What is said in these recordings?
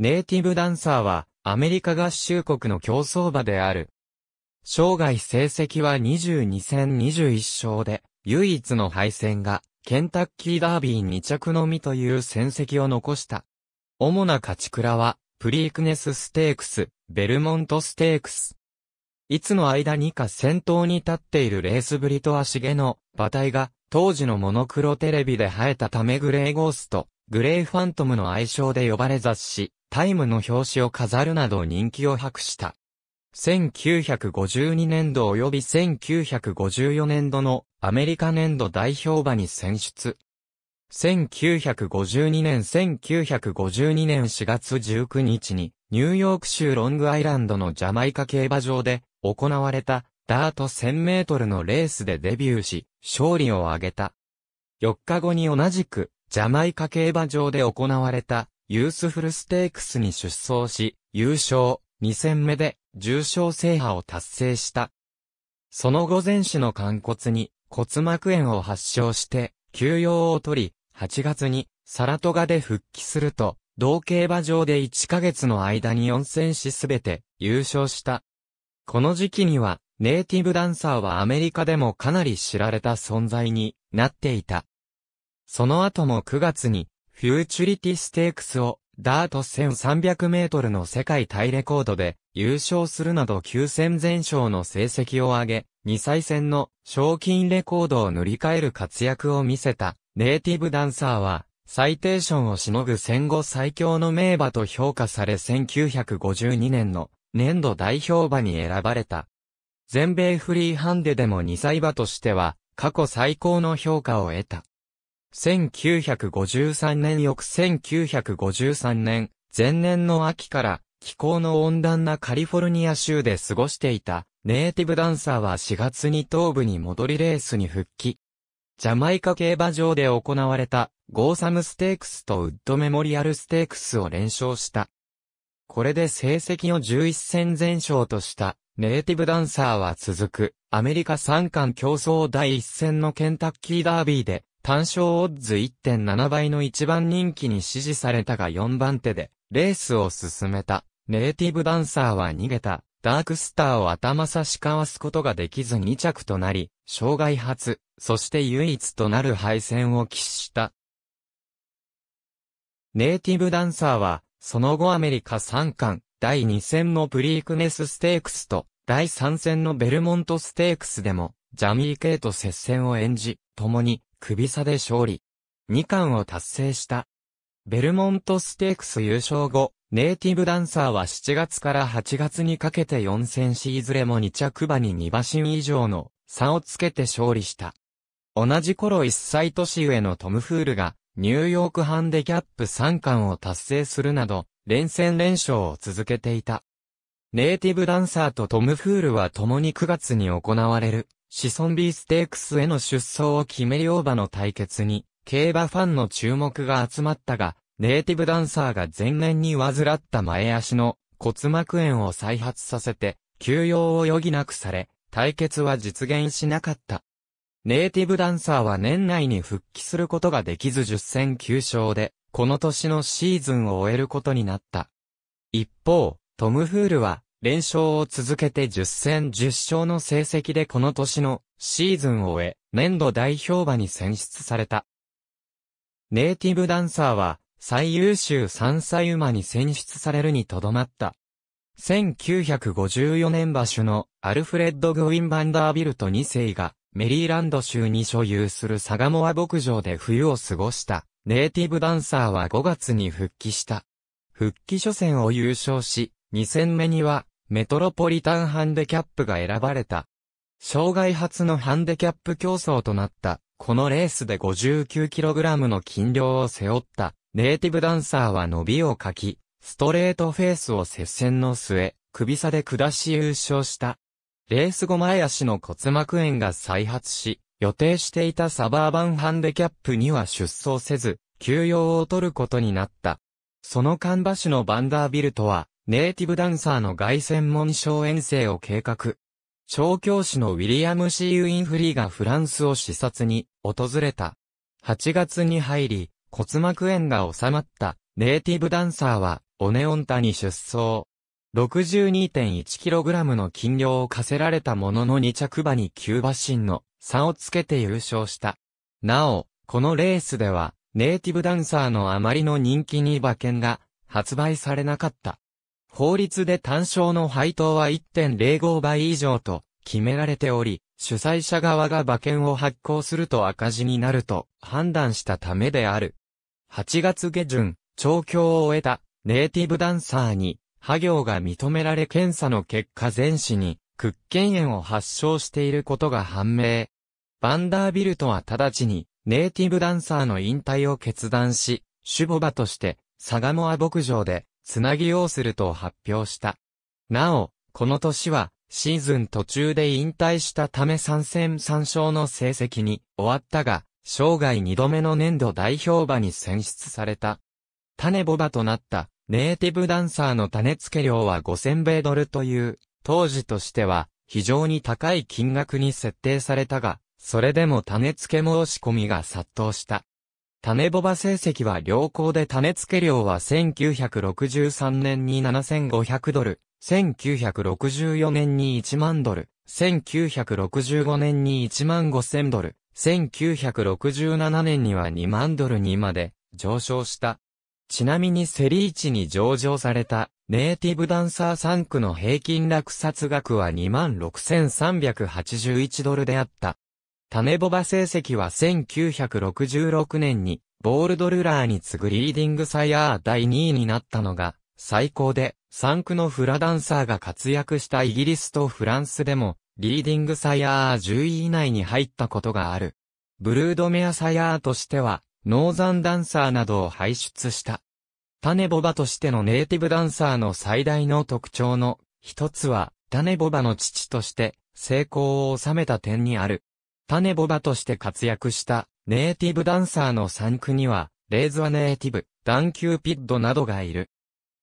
ネイティブダンサーは、アメリカ合衆国の競争馬である。生涯成績は22戦21勝で、唯一の敗戦が、ケンタッキーダービー2着のみという戦績を残した。主な勝ち倉は、プリークネスステークス、ベルモントステークス。いつの間にか先頭に立っているレースぶりと足毛の馬体が、当時のモノクロテレビで生えたためグレーゴースト、グレイファントムの愛称で呼ばれ雑誌、タイムの表紙を飾るなど人気を博した。1952年度及び1954年度のアメリカ年度代表馬に選出。1952年1952年4月19日にニューヨーク州ロングアイランドのジャマイカ競馬場で行われたダート1000メートルのレースでデビューし勝利を挙げた。4日後に同じくジャマイカ競馬場で行われたユースフルステークスに出走し、優勝、2戦目で重賞制覇を達成した。その後前市の肝骨に骨膜炎を発症して、休養を取り、8月にサラトガで復帰すると、同競馬場で1ヶ月の間に4戦しすべて優勝した。この時期には、ネイティブダンサーはアメリカでもかなり知られた存在になっていた。その後も9月に、フューチュリティステークスを、ダート1300メートルの世界タイレコードで優勝するなど9戦全勝の成績を上げ、2歳戦の賞金レコードを塗り替える活躍を見せたネイティブダンサーは、サイテーションをしのぐ戦後最強の名馬と評価され1952年の年度代表馬に選ばれた。全米フリーハンデでも2歳馬としては過去最高の評価を得た。1953年翌1953年、前年の秋から気候の温暖なカリフォルニア州で過ごしていたネイティブダンサーは4月に東部に戻りレースに復帰。ジャマイカ競馬場で行われたゴーサムステークスとウッドメモリアルステークスを連勝した。これで成績を11戦全勝としたネイティブダンサーは続くアメリカ三冠競争第一戦のケンタッキーダービーで単勝オッズ1.7倍の一番人気に支持されたが4番手で、レースを進めた。ネイティブダンサーは逃げた。ダークスターを頭差しかわすことができず2着となり、障害初、そして唯一となる敗戦を喫した。ネイティブダンサーは、その後アメリカ3冠、第2戦のプリークネスステークスと、第3戦のベルモントステークスでも、ジャミー系と接戦を演じ、共に首差で勝利。2冠を達成した。ベルモントステークス優勝後、ネイティブダンサーは7月から8月にかけて4戦しいずれも2着馬に2馬身以上の差をつけて勝利した。同じ頃1歳年上のトム・フールがニューヨークハンデキャップ3冠を達成するなど連戦連勝を続けていた。ネイティブダンサーとトム・フールは共に9月に行われるシソンビーステークスへの出走を決めるばの対決に、競馬ファンの注目が集まったが、ネイティブダンサーが前年に患った前足の骨膜炎を再発させて、休養を余儀なくされ、対決は実現しなかった。ネイティブダンサーは年内に復帰することができず10戦9勝で、この年のシーズンを終えることになった。一方、トム・フールは、連勝を続けて10戦10勝の成績でこの年のシーズンを終え、年度代表馬に選出された。ネイティブダンサーは最優秀3歳馬に選出されるにとどまった。1954年馬主のアルフレッド・グウィン・バンダービルト2世がメリーランド州に所有するサガモア牧場で冬を過ごしたネイティブダンサーは5月に復帰した。復帰初戦を優勝し、2戦目にはメトロポリタンハンデキャップが選ばれた。障害初のハンデキャップ競争となった、このレースで 59kg の斤量を背負った、ネイティブダンサーは伸びをかき、ストレートフェースを接戦の末、首差で下し優勝した。レース後前足の骨膜炎が再発し、予定していたサバーバンハンデキャップには出走せず、休養を取ることになった。その看馬手のバンダービルトは、ネイティブダンサーの外専門小遠征を計画。小教師のウィリアム・シー・ウィンフリーがフランスを視察に訪れた。8月に入り、骨膜炎が収まったネイティブダンサーはオネオンタに出走。62.1kg の金量を課せられたものの2着馬に急馬身の差をつけて優勝した。なお、このレースではネイティブダンサーのあまりの人気に馬券が発売されなかった。法律で単勝の配当は1.05倍以上と決められており、主催者側が馬券を発行すると赤字になると判断したためである。8月下旬、調教を終えたネイティブダンサーに、破行が認められ検査の結果全市に、屈腱炎を発症していることが判明。バンダービルトは直ちに、ネイティブダンサーの引退を決断し、守護馬として、サガモア牧場で、つなぎようすると発表した。なお、この年は、シーズン途中で引退したため3戦3勝の成績に終わったが、生涯2度目の年度代表馬に選出された。種ボバとなったネイティブダンサーの種付け料は5000米ドルという、当時としては非常に高い金額に設定されたが、それでも種付け申し込みが殺到した。種ボバ成績は良好で種付け量は1963年に7500ドル、1964年に1万ドル、1965年に1万5000ドル、1967年には2万ドルにまで上昇した。ちなみにセリーチに上場されたネイティブダンサー3区の平均落札額は26,381ドルであった。種ボバ成績は1966年に、ボールドルラーに次ぐリーディングサイヤー第2位になったのが、最高で、3区のフラダンサーが活躍したイギリスとフランスでも、リーディングサイヤー10位以内に入ったことがある。ブルードメアサイヤーとしては、ノーザンダンサーなどを輩出した。タネボバとしてのネイティブダンサーの最大の特徴の一つは、タネボバの父として成功を収めた点にある。種ボバとして活躍したネイティブダンサーの3区には、レーズアネイティブ、ダンキューピッドなどがいる。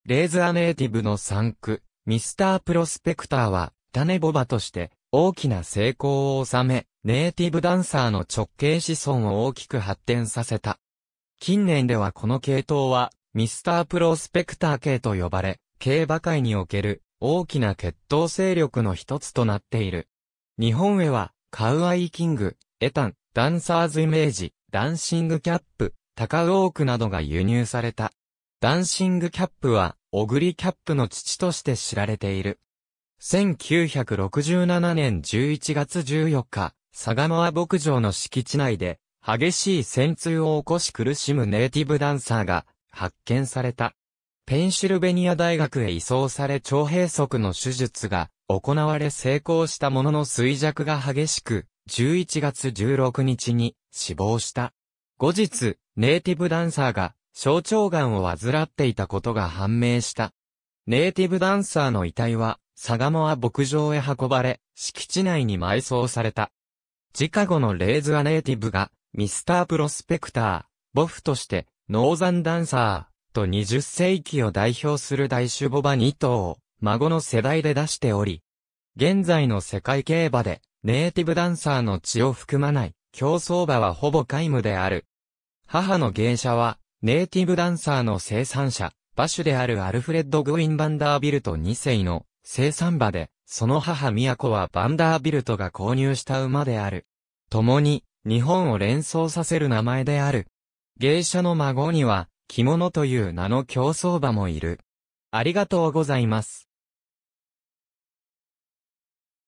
レーズアネイティブの3区、ミスタープロスペクターは、種ボバとして大きな成功を収め、ネイティブダンサーの直系子孫を大きく発展させた。近年ではこの系統は、ミスタープロスペクター系と呼ばれ、競馬界における大きな決闘勢力の一つとなっている。日本へは、カウアイキング、エタン、ダンサーズイメージ、ダンシングキャップ、タカウオークなどが輸入された。ダンシングキャップは、オグリキャップの父として知られている。1967年11月14日、相模牧場の敷地内で、激しい戦痛を起こし苦しむネイティブダンサーが発見された。ペンシルベニア大学へ移送され腸閉塞の手術が行われ成功したものの衰弱が激しく、11月16日に死亡した。後日、ネイティブダンサーが小腸癌を患っていたことが判明した。ネイティブダンサーの遺体は、サガモア牧場へ運ばれ、敷地内に埋葬された。自カゴのレイズ・ア・ネイティブが、ミスター・プロスペクター、ボフとして、ノーザン・ダンサー、と20世紀を代表する大種ボバ2頭を孫の世代で出しており、現在の世界競馬で、ネイティブダンサーの血を含まない、競争馬はほぼ皆無である。母の芸者は、ネイティブダンサーの生産者、馬主であるアルフレッド・グイン・バンダービルト2世の生産馬で、その母宮子はバンダービルトが購入した馬である。共に、日本を連想させる名前である。芸者の孫には、着物という名の競争馬もいる。ありがとうございます。